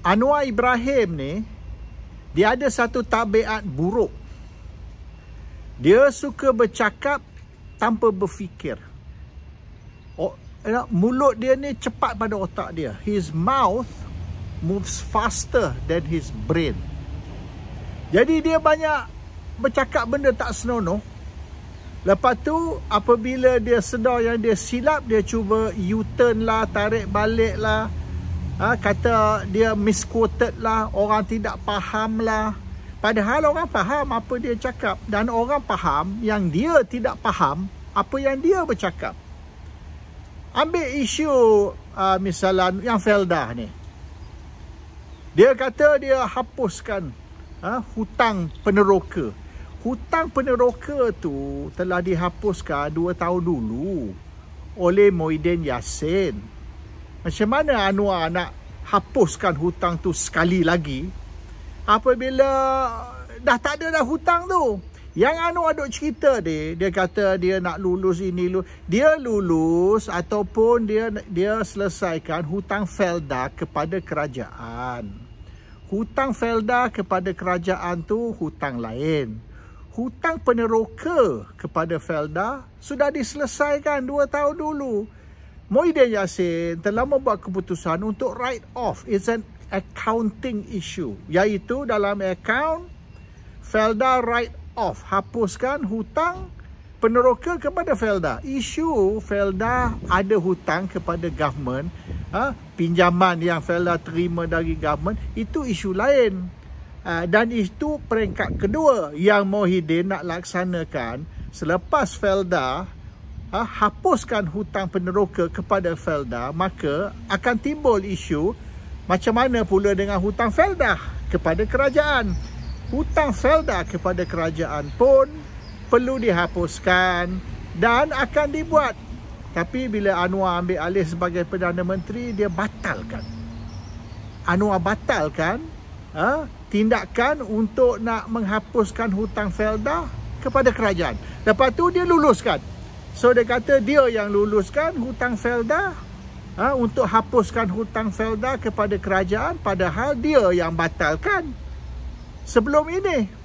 Anwar Ibrahim ni dia ada satu tabiat buruk. Dia suka bercakap tanpa berfikir. Oh, eh, you know, mulut dia ni cepat pada otak dia. His mouth moves faster than his brain. Jadi dia banyak bercakap benda tak senonoh. Lepas tu apabila dia sedar yang dia silap dia cuba U-turn lah, tarik balik lah uh, kata dia misquoted lah orang tidak faham lah padahal orang faham apa dia cakap dan orang faham yang dia tidak faham apa yang dia bercakap ambil isu uh, misalnya yang Felda ni dia kata dia hapuskan uh, hutang peneroka hutang peneroka tu telah dihapuskan 2 tahun dulu oleh Muhyiddin Yassin macam mana Anwar nak hapuskan hutang tu sekali lagi apabila dah tak ada dah hutang tu? Yang Anwar duk cerita dia, dia kata dia nak lulus ini lulus. Dia lulus ataupun dia dia selesaikan hutang Felda kepada kerajaan. Hutang Felda kepada kerajaan tu hutang lain. Hutang peneroka kepada Felda sudah diselesaikan 2 tahun dulu. Muhyiddin Yassin telah membuat keputusan untuk write off. It's an accounting issue. Iaitu dalam account, Felda write off. Hapuskan hutang peneroka kepada Felda. Isu Felda ada hutang kepada government. Ha? Pinjaman yang Felda terima dari government. Itu isu lain. Ha? Dan itu peringkat kedua yang Mohidin nak laksanakan. Selepas Felda Ah, hapuskan hutang peneroka kepada Felda, maka akan timbul isu macam mana pula dengan hutang Felda kepada kerajaan. Hutang Felda kepada kerajaan pun perlu dihapuskan dan akan dibuat. Tapi bila Anwar ambil alih sebagai Perdana Menteri, dia batalkan. Anwar batalkan ha, tindakan untuk nak menghapuskan hutang Felda kepada kerajaan. Lepas tu dia luluskan. So dia kata dia yang luluskan hutang Felda ha, untuk hapuskan hutang Felda kepada kerajaan padahal dia yang batalkan sebelum ini